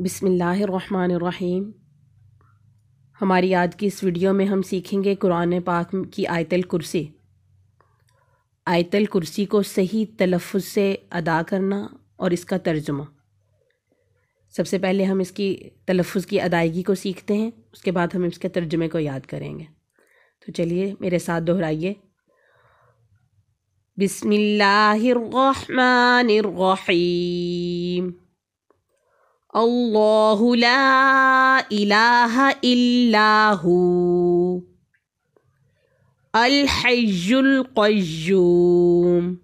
बिसमीम हमारी आज की इस वीडियो में हम सीखेंगे कुरान पाक की आयतल कुर्सी आयतल कुर्सी को सही तलफ़ से अदा करना और इसका तर्जुमा सबसे पहले हम इसकी तलफ़ की अदायगी को सीखते हैं उसके बाद हम इसके तर्जुमे को याद करेंगे तो चलिए मेरे साथ दोहराइए रहीम الله لا اله الا هو الحج القيوم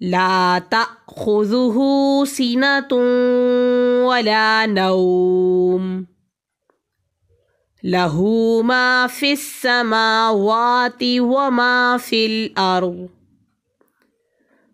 لا تاخذه سنه ولا نوم له ما في السماوات وما في الارض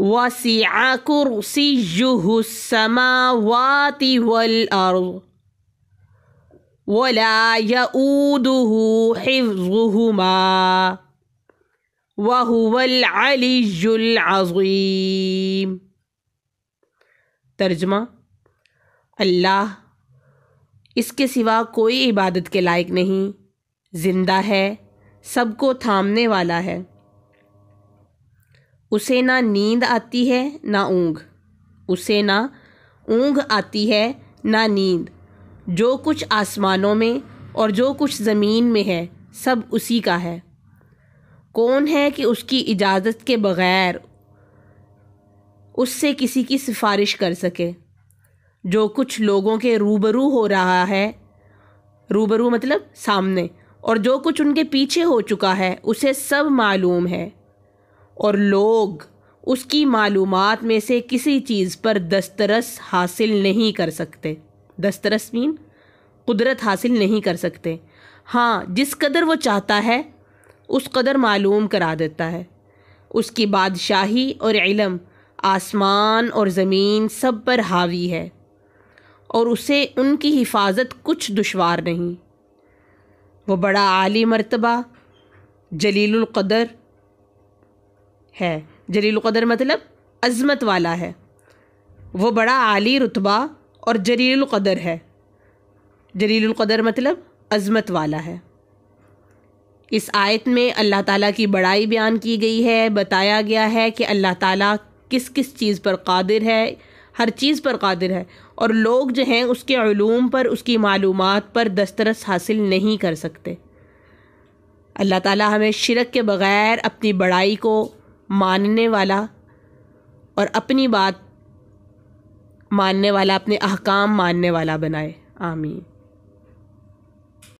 वसिया कुर्सीयुस्समावाति वल तर्जमा अल्लाह इसके सिवा कोई इबादत के लायक नहीं ज़िंदा है सबको थामने वाला है उसे ना नींद आती है ना ऊँग उसे ना ऊँग आती है ना नींद जो कुछ आसमानों में और जो कुछ ज़मीन में है सब उसी का है कौन है कि उसकी इजाज़त के बग़ैर उससे किसी की सिफारिश कर सके जो कुछ लोगों के रूबरू हो रहा है रूबरू मतलब सामने और जो कुछ उनके पीछे हो चुका है उसे सब मालूम है और लोग उसकी मालूम में से किसी चीज़ पर दस्तरस हासिल नहीं कर सकते दस्तरस मीन कुदरत हासिल नहीं कर सकते हाँ जिस कदर वो चाहता है उस कदर मालूम करा देता है उसकी बादशाही और इलम आसमान और ज़मीन सब पर हावी है और उसे उनकी हिफाजत कुछ दुशवार नहीं वो बड़ा आली मरतबा क़दर है जलील क़दर मतलब अज़मत वाला है वो बड़ा आली रुतबा और जलील क़दर है जलील क़दर मतलब अज़मत वाला है इस आयत में अल्लाह ताला की बड़ाई बयान की गई है बताया गया है कि अल्लाह ताला किस किस चीज़ पर कादिर है हर चीज़ पर कादिर है और लोग जो हैं उसके उलूम पर उसकी मालूम पर दस्तरस हासिल नहीं कर सकते अल्लाह ताला हमें शिरक के बग़ैर अपनी बड़ाई को मानने वाला और अपनी बात मानने वाला अपने अहकाम मानने वाला बनाए आमीन